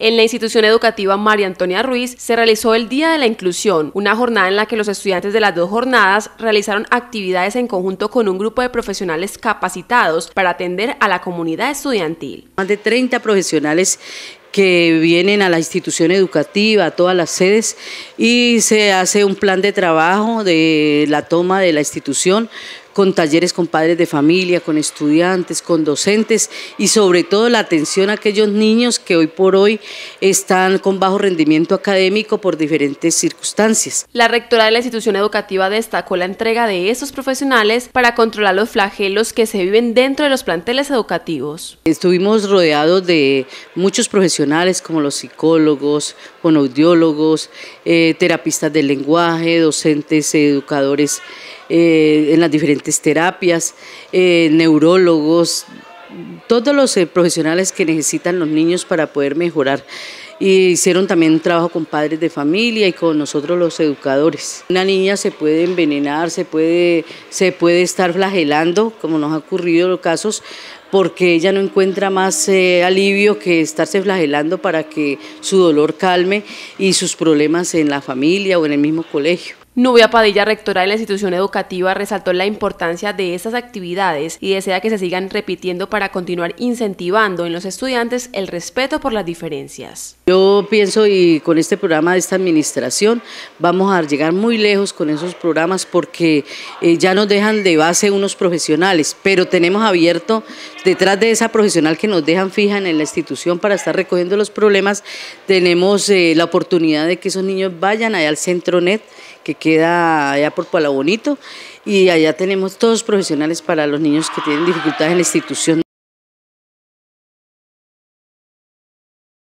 En la institución educativa María Antonia Ruiz se realizó el Día de la Inclusión, una jornada en la que los estudiantes de las dos jornadas realizaron actividades en conjunto con un grupo de profesionales capacitados para atender a la comunidad estudiantil. Más de 30 profesionales que vienen a la institución educativa, a todas las sedes, y se hace un plan de trabajo de la toma de la institución con talleres con padres de familia, con estudiantes, con docentes y sobre todo la atención a aquellos niños que hoy por hoy están con bajo rendimiento académico por diferentes circunstancias. La rectora de la institución educativa destacó la entrega de estos profesionales para controlar los flagelos que se viven dentro de los planteles educativos. Estuvimos rodeados de muchos profesionales como los psicólogos, con eh, terapistas del lenguaje, docentes, educadores eh, en las diferentes terapias, eh, neurólogos, todos los eh, profesionales que necesitan los niños para poder mejorar. Y hicieron también un trabajo con padres de familia y con nosotros los educadores. Una niña se puede envenenar, se puede, se puede estar flagelando, como nos ha ocurrido los casos, porque ella no encuentra más alivio que estarse flagelando para que su dolor calme y sus problemas en la familia o en el mismo colegio. Nubia Padilla, rectora de la institución educativa, resaltó la importancia de estas actividades y desea que se sigan repitiendo para continuar incentivando en los estudiantes el respeto por las diferencias. Yo pienso y con este programa de esta administración vamos a llegar muy lejos con esos programas porque eh, ya nos dejan de base unos profesionales, pero tenemos abierto Detrás de esa profesional que nos dejan fija en la institución para estar recogiendo los problemas, tenemos eh, la oportunidad de que esos niños vayan allá al centro NET, que queda allá por Palabonito, y allá tenemos todos profesionales para los niños que tienen dificultades en la institución.